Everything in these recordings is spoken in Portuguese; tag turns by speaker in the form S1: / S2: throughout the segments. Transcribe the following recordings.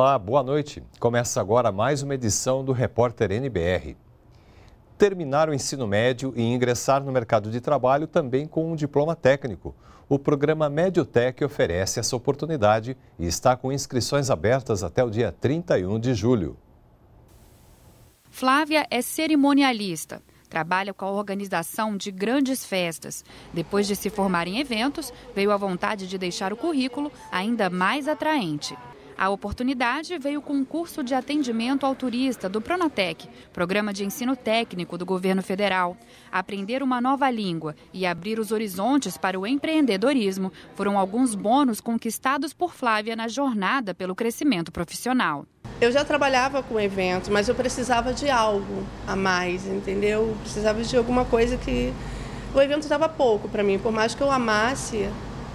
S1: Olá, boa noite. Começa agora mais uma edição do Repórter NBR. Terminar o ensino médio e ingressar no mercado de trabalho também com um diploma técnico. O programa Mediotec oferece essa oportunidade e está com inscrições abertas até o dia 31 de julho.
S2: Flávia é cerimonialista. Trabalha com a organização de grandes festas. Depois de se formar em eventos, veio à vontade de deixar o currículo ainda mais atraente. A oportunidade veio com um curso de atendimento ao turista do Pronatec, Programa de Ensino Técnico do Governo Federal. Aprender uma nova língua e abrir os horizontes para o empreendedorismo foram alguns bônus conquistados por Flávia na jornada pelo crescimento profissional. Eu já trabalhava com
S3: eventos, mas eu precisava de algo a mais, entendeu? Eu precisava de alguma coisa que
S2: o evento dava pouco para mim, por mais que eu amasse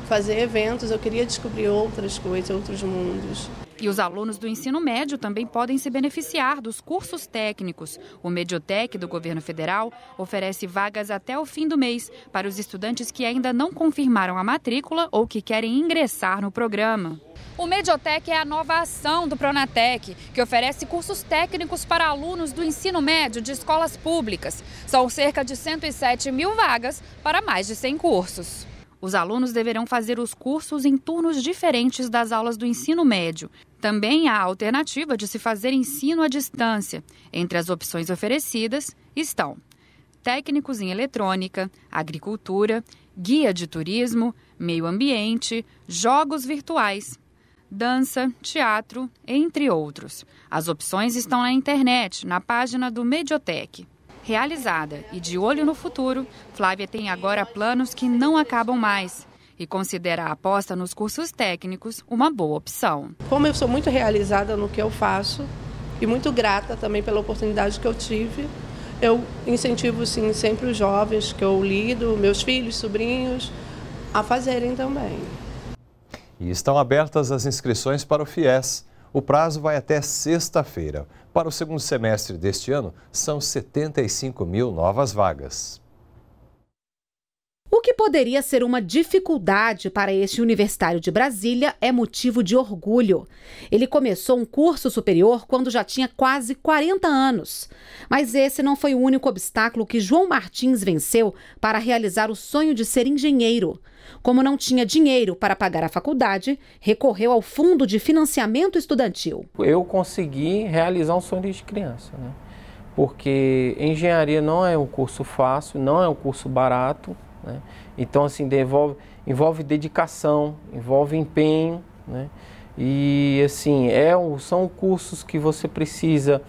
S2: fazer eventos, eu queria descobrir outras coisas, outros mundos. E os alunos do ensino médio também podem se beneficiar dos cursos técnicos. O Mediotec do governo federal oferece vagas até o fim do mês para os estudantes que ainda não confirmaram a matrícula ou que querem ingressar no programa. O Mediotec é a nova ação do Pronatec, que oferece cursos técnicos para alunos do ensino médio de escolas públicas. São cerca de 107 mil vagas para mais de 100 cursos. Os alunos deverão fazer os cursos em turnos diferentes das aulas do ensino médio. Também há a alternativa de se fazer ensino à distância. Entre as opções oferecidas estão técnicos em eletrônica, agricultura, guia de turismo, meio ambiente, jogos virtuais, dança, teatro, entre outros. As opções estão na internet, na página do Mediotec realizada e de olho no futuro, Flávia tem agora planos que não acabam mais e considera a aposta nos cursos técnicos uma boa opção.
S3: Como eu sou muito realizada no que eu faço e muito grata também pela oportunidade que eu tive, eu incentivo sim sempre os jovens que eu lido, meus filhos, sobrinhos, a fazerem também.
S1: E estão abertas as inscrições para o FIES. O prazo vai até sexta-feira. Para o segundo semestre deste ano, são 75 mil novas vagas
S3: que poderia ser uma dificuldade para este universitário de Brasília é motivo de orgulho. Ele começou um curso superior quando já tinha quase 40 anos. Mas esse não foi o único obstáculo que João Martins venceu para realizar o sonho de ser engenheiro. Como não tinha dinheiro para pagar a faculdade, recorreu ao Fundo de Financiamento Estudantil.
S4: Eu consegui realizar um sonho de criança, né? porque engenharia não é um curso fácil, não é um curso barato. Né? Então, assim, devolve, envolve dedicação, envolve empenho, né? E, assim, é, são cursos que você precisa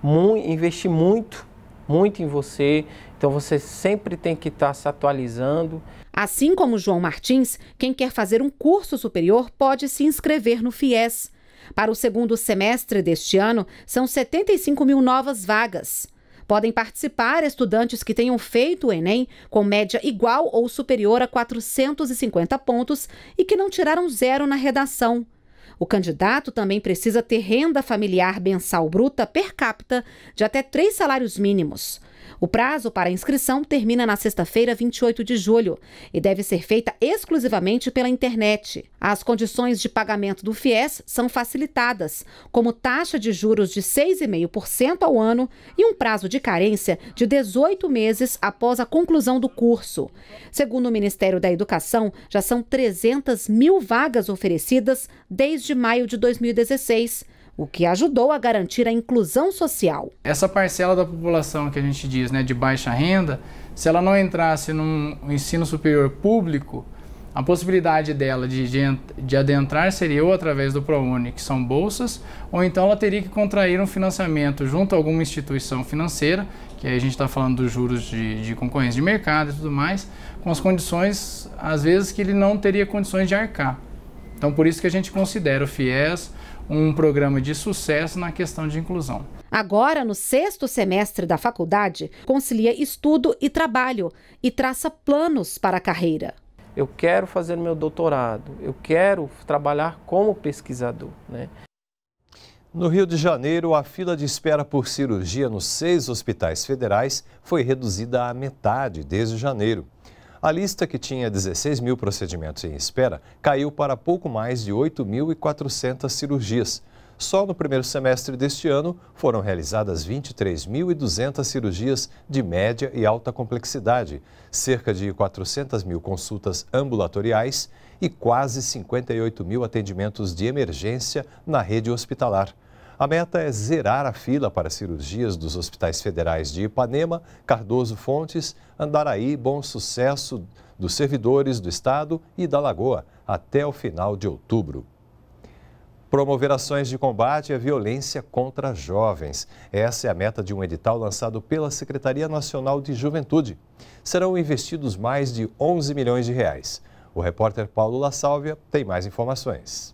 S4: mu investir muito, muito em você. Então, você sempre tem que
S3: estar tá se atualizando. Assim como João Martins, quem quer fazer um curso superior pode se inscrever no FIES. Para o segundo semestre deste ano, são 75 mil novas vagas. Podem participar estudantes que tenham feito o Enem com média igual ou superior a 450 pontos e que não tiraram zero na redação. O candidato também precisa ter renda familiar mensal bruta per capita de até três salários mínimos. O prazo para inscrição termina na sexta-feira, 28 de julho, e deve ser feita exclusivamente pela internet. As condições de pagamento do FIES são facilitadas, como taxa de juros de 6,5% ao ano e um prazo de carência de 18 meses após a conclusão do curso. Segundo o Ministério da Educação, já são 300 mil vagas oferecidas desde maio de 2016 o que ajudou a garantir a inclusão social.
S1: Essa parcela da população que a gente diz né, de baixa renda, se ela não entrasse num ensino superior público, a possibilidade dela de, de, de, adentrar seria ou através do ProUni, que são bolsas, ou então ela teria que contrair um financiamento junto a alguma instituição financeira, que aí a gente está falando dos juros de, de concorrência de mercado e tudo mais, com as condições, às vezes, que ele não teria condições de arcar. Então, por isso que a gente considera o FIES um programa de sucesso na questão de inclusão.
S3: Agora, no sexto semestre da faculdade, concilia estudo e trabalho e traça planos para a carreira.
S4: Eu quero fazer meu doutorado, eu quero trabalhar como pesquisador. Né?
S1: No Rio de Janeiro, a fila de espera por cirurgia nos seis hospitais federais foi reduzida à metade desde janeiro. A lista que tinha 16 mil procedimentos em espera caiu para pouco mais de 8.400 cirurgias. Só no primeiro semestre deste ano foram realizadas 23.200 cirurgias de média e alta complexidade, cerca de 400 mil consultas ambulatoriais e quase 58 mil atendimentos de emergência na rede hospitalar. A meta é zerar a fila para cirurgias dos hospitais federais de Ipanema, Cardoso Fontes, Andaraí, Bom Sucesso, dos servidores do Estado e da Lagoa, até o final de outubro. Promover ações de combate à violência contra jovens. Essa é a meta de um edital lançado pela Secretaria Nacional de Juventude. Serão investidos mais de 11 milhões de reais. O repórter Paulo La Sálvia tem mais informações.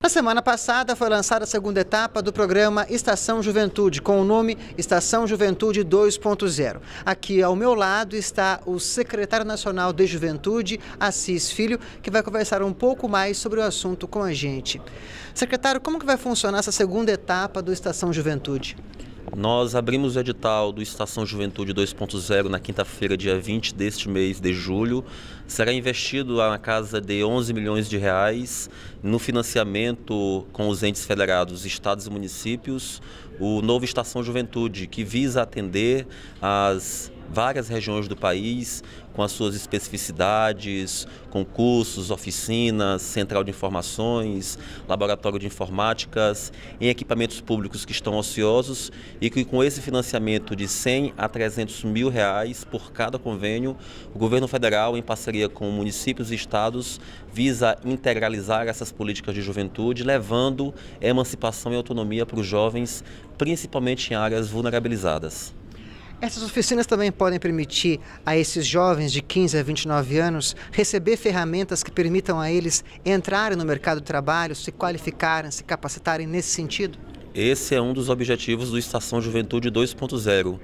S4: Na semana passada foi lançada a segunda etapa do programa Estação Juventude, com o nome Estação Juventude 2.0. Aqui ao meu lado está o secretário nacional de Juventude, Assis Filho, que vai conversar um pouco mais sobre o assunto com a gente. Secretário, como que vai funcionar essa segunda etapa do Estação Juventude? Nós abrimos o edital do Estação Juventude 2.0 na quinta-feira, dia 20 deste mês de julho. Será investido na casa de 11 milhões de reais no financiamento com os entes federados, estados e municípios, o novo Estação Juventude, que visa atender as várias regiões do país, com as suas especificidades, concursos, oficinas, central de informações, laboratório de informáticas, em equipamentos públicos que estão ociosos e que com esse financiamento de 100 a 300 mil reais por cada convênio, o governo federal, em parceria com municípios e estados, visa integralizar essas políticas de juventude, levando emancipação e autonomia para os jovens, principalmente em áreas vulnerabilizadas. Essas oficinas também podem permitir a esses jovens de 15 a 29 anos receber ferramentas que permitam a eles entrarem no mercado de trabalho, se qualificarem, se capacitarem nesse sentido? Esse é um dos objetivos do Estação Juventude 2.0,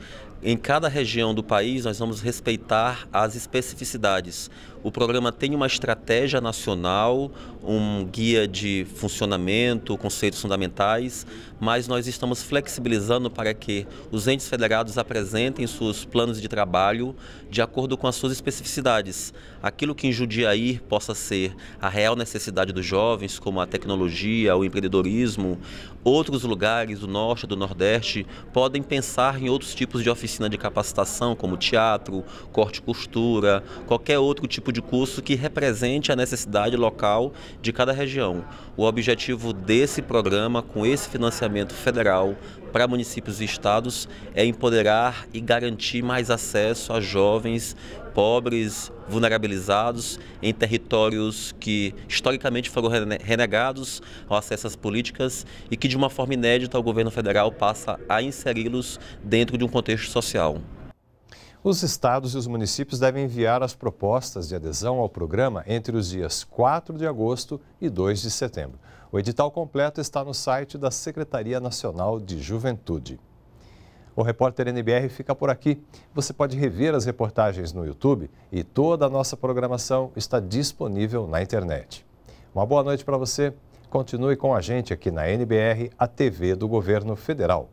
S4: em cada região do país, nós vamos respeitar as especificidades. O programa tem uma estratégia nacional, um guia de funcionamento, conceitos fundamentais, mas nós estamos flexibilizando para que os entes federados apresentem seus planos de trabalho de acordo com as suas especificidades. Aquilo que em Judiaí possa ser a real necessidade dos jovens, como a tecnologia, o empreendedorismo, outros lugares do norte, do nordeste, podem pensar em outros tipos de oficina de capacitação, como teatro, corte e costura, qualquer outro tipo de curso que represente a necessidade local de cada região. O objetivo desse programa, com esse financiamento federal, para municípios e estados é empoderar e garantir mais acesso a jovens pobres, vulnerabilizados, em territórios que historicamente foram renegados ao acesso às políticas e que, de uma forma inédita, o governo federal passa a inseri-los dentro de um contexto social.
S1: Os estados e os municípios devem enviar as propostas de adesão ao programa entre os dias 4 de agosto e 2 de setembro. O edital completo está no site da Secretaria Nacional de Juventude. O repórter NBR fica por aqui. Você pode rever as reportagens no YouTube e toda a nossa programação está disponível na internet. Uma boa noite para você. Continue com a gente aqui na NBR, a TV do Governo Federal.